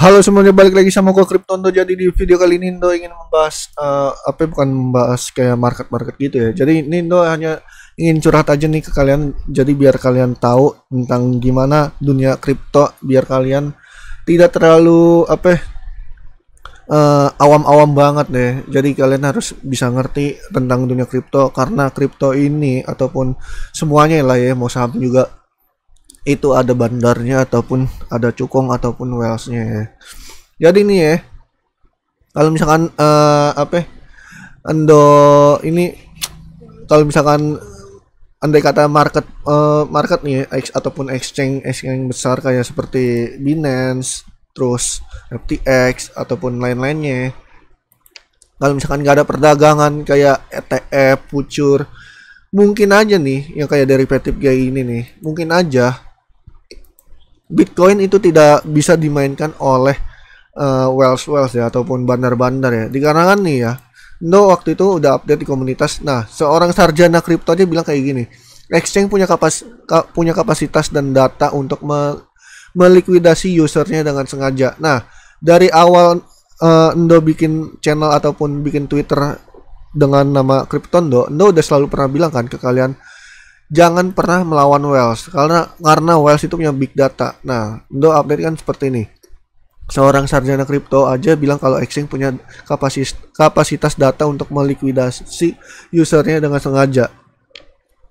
Halo semuanya balik lagi sama gue Kryptonto. Jadi di video kali ini Indo ingin membahas uh, apa bukan membahas kayak market-market gitu ya. Jadi ini Indo hanya ingin curhat aja nih ke kalian. Jadi biar kalian tahu tentang gimana dunia kripto biar kalian tidak terlalu apa eh, awam-awam uh, banget deh. Jadi kalian harus bisa ngerti tentang dunia kripto karena kripto ini ataupun semuanya lah ya mau saham juga itu ada bandarnya ataupun ada cukong ataupun wellsnya ya. Jadi ini ya, kalau misalkan uh, apa ya, Ando ini kalau misalkan andai kata market uh, market nih ya, ex, ataupun exchange exchange besar kayak seperti Binance, terus FTX ataupun lain-lainnya. Kalau misalkan nggak ada perdagangan kayak ETF, pucur mungkin aja nih yang kayak petip kayak ini nih, mungkin aja Bitcoin itu tidak bisa dimainkan oleh uh, eh, Wells Wells ya ataupun bandar-bandar ya dikarenakan nih ya No waktu itu udah update di komunitas nah seorang sarjana kripto aja bilang kayak gini exchange punya kapas ka, punya kapasitas dan data untuk me, melikuidasi usernya dengan sengaja nah dari awal uh, Ndo bikin channel ataupun bikin Twitter dengan nama Kryptondo Ndo udah selalu pernah bilang kan ke kalian jangan pernah melawan Wells karena karena Wells itu punya big data. Nah, untuk update kan seperti ini. Seorang sarjana kripto aja bilang kalau Xing punya kapasitas kapasitas data untuk melikuidasi usernya dengan sengaja.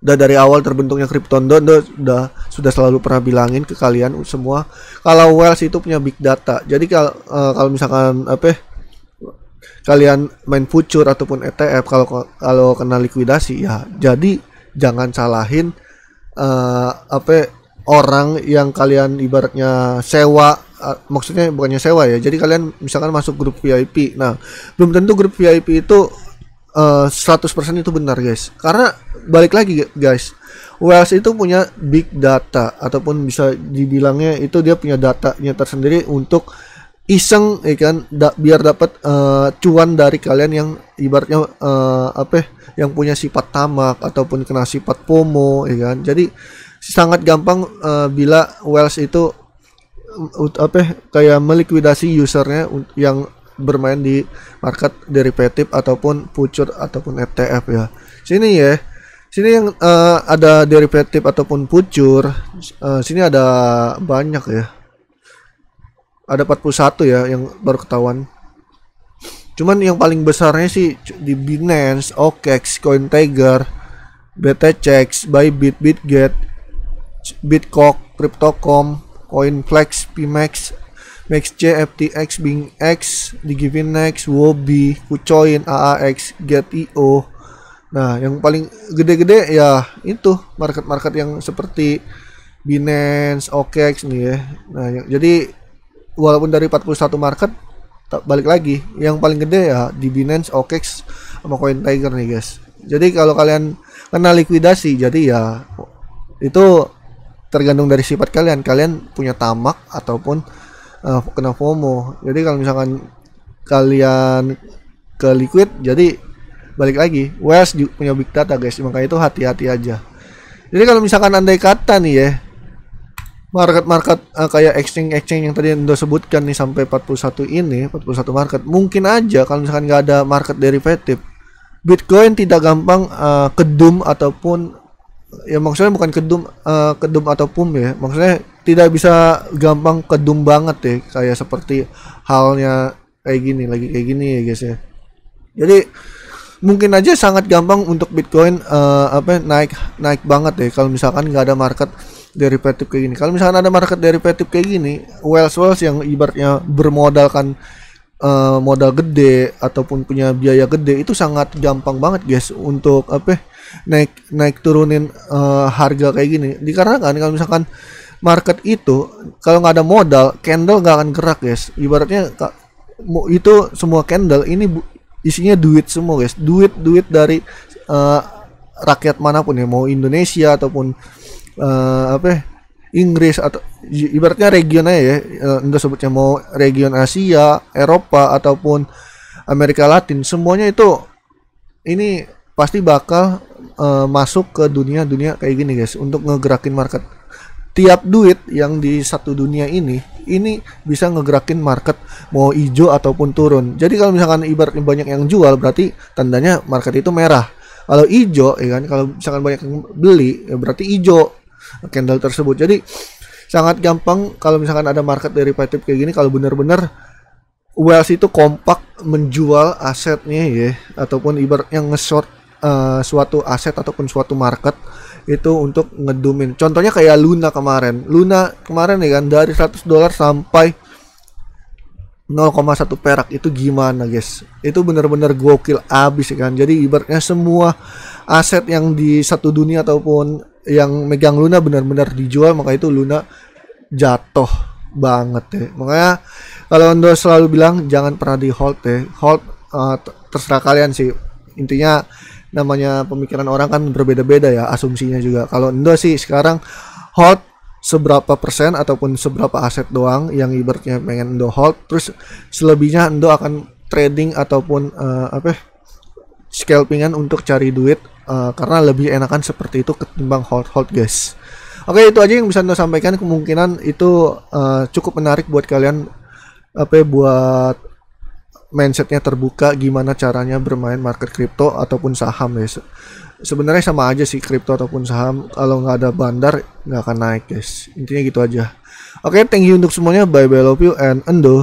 Udah dari awal terbentuknya indo udah sudah selalu pernah bilangin ke kalian semua kalau Wells itu punya big data. Jadi kalau uh, eh, kalau misalkan apa ya, kalian main future ataupun ETF kalau kalau kena likuidasi ya jadi jangan salahin uh, apa orang yang kalian ibaratnya sewa uh, maksudnya bukannya sewa ya jadi kalian misalkan masuk grup VIP nah belum tentu grup VIP itu uh, eh, 100% itu benar guys karena balik lagi guys Wells itu punya big data ataupun bisa dibilangnya itu dia punya datanya tersendiri untuk iseng ya kan da, biar dapat uh, cuan dari kalian yang ibaratnya uh, apa ya, yang punya sifat tamak ataupun kena sifat pomo, ya kan jadi sangat gampang uh, bila Wells itu uh, apa ya, kayak melikuidasi usernya yang bermain di market derivative ataupun future ataupun ETF ya sini ya sini yang uh, ada derivative ataupun future uh, sini ada banyak ya ada 41 ya yang baru ketahuan cuman yang paling besarnya sih di Binance, OKEx, CoinTiger, BTCX, Bybit, BitGet, Bitcock, Cryptocom, CoinFlex, Pmax, MaxJ, FTX, BingX, DigiFinex, Wobi, Kucoin, AAX, GetIO. Nah, yang paling gede-gede ya itu market-market yang seperti Binance, OKEx nih ya. Nah, yang, jadi walaupun dari 41 market balik lagi yang paling gede ya di Binance, OKEx sama Coin Tiger nih guys. Jadi kalau kalian kena likuidasi jadi ya itu tergantung dari sifat kalian. Kalian punya tamak ataupun uh, kena FOMO. Jadi kalau misalkan kalian ke liquid jadi balik lagi west punya big data guys makanya itu hati-hati aja jadi kalau misalkan andai kata nih ya market-market uh, kayak exchange-exchange yang tadi Anda sebutkan nih sampai 41 ini, 41 market, mungkin aja kalau misalkan nggak ada market derivatif, Bitcoin tidak gampang uh, kedum ataupun ya maksudnya bukan kedum uh, kedum ataupun ya, maksudnya tidak bisa gampang kedum banget ya kayak seperti halnya kayak gini lagi kayak gini ya guys ya. Jadi mungkin aja sangat gampang untuk Bitcoin uh, apa naik naik banget deh kalau misalkan nggak ada market derivatif kayak gini. Kalau misalkan ada market derivatif kayak gini, Wells Wells yang ibaratnya bermodalkan uh, modal gede ataupun punya biaya gede itu sangat gampang banget guys untuk apa naik naik turunin uh, harga kayak gini. Dikarenakan kalau misalkan market itu kalau nggak ada modal, candle nggak akan gerak guys. Ibaratnya itu semua candle ini isinya duit semua guys duit duit dari uh, rakyat manapun ya mau Indonesia ataupun uh, apa ya, Inggris atau ibaratnya regionnya ya ya uh, enggak sebutnya mau region Asia Eropa ataupun Amerika Latin semuanya itu ini pasti bakal uh, masuk ke dunia dunia kayak gini guys untuk ngegerakin market tiap duit yang di satu dunia ini ini bisa ngegerakin market mau hijau ataupun turun. Jadi kalau misalkan ibaratnya banyak yang jual berarti tandanya market itu merah. Kalau hijau ya kan kalau misalkan banyak yang beli ya berarti hijau candle tersebut. Jadi sangat gampang kalau misalkan ada market derivative kayak gini kalau benar-benar Wells itu kompak menjual asetnya ya ataupun ibarat yang nge-short uh, suatu aset ataupun suatu market itu untuk ngedumin. Contohnya kayak Luna kemarin. Luna kemarin nih ya kan dari 100 dolar sampai 0,1 perak itu gimana guys itu bener-bener gokil abis ya kan jadi ibaratnya semua aset yang di satu dunia ataupun yang megang Luna benar-benar dijual maka itu Luna jatuh banget ya makanya kalau Anda selalu bilang jangan pernah di hold ya hold uh, terserah kalian sih intinya namanya pemikiran orang kan berbeda-beda ya asumsinya juga. Kalau Indo sih sekarang hot seberapa persen ataupun seberapa aset doang yang ibaratnya pengen Indo hold terus selebihnya Indo akan trading ataupun uh, apa ya, scalpingan untuk cari duit uh, karena lebih enakan seperti itu ketimbang hold hold guys. Oke itu aja yang bisa Indo sampaikan kemungkinan itu uh, cukup menarik buat kalian apa ya, buat mindsetnya terbuka gimana caranya bermain market kripto ataupun saham guys sebenarnya sama aja sih kripto ataupun saham kalau nggak ada bandar nggak akan naik guys intinya gitu aja oke okay, thank you untuk semuanya bye bye love you and endo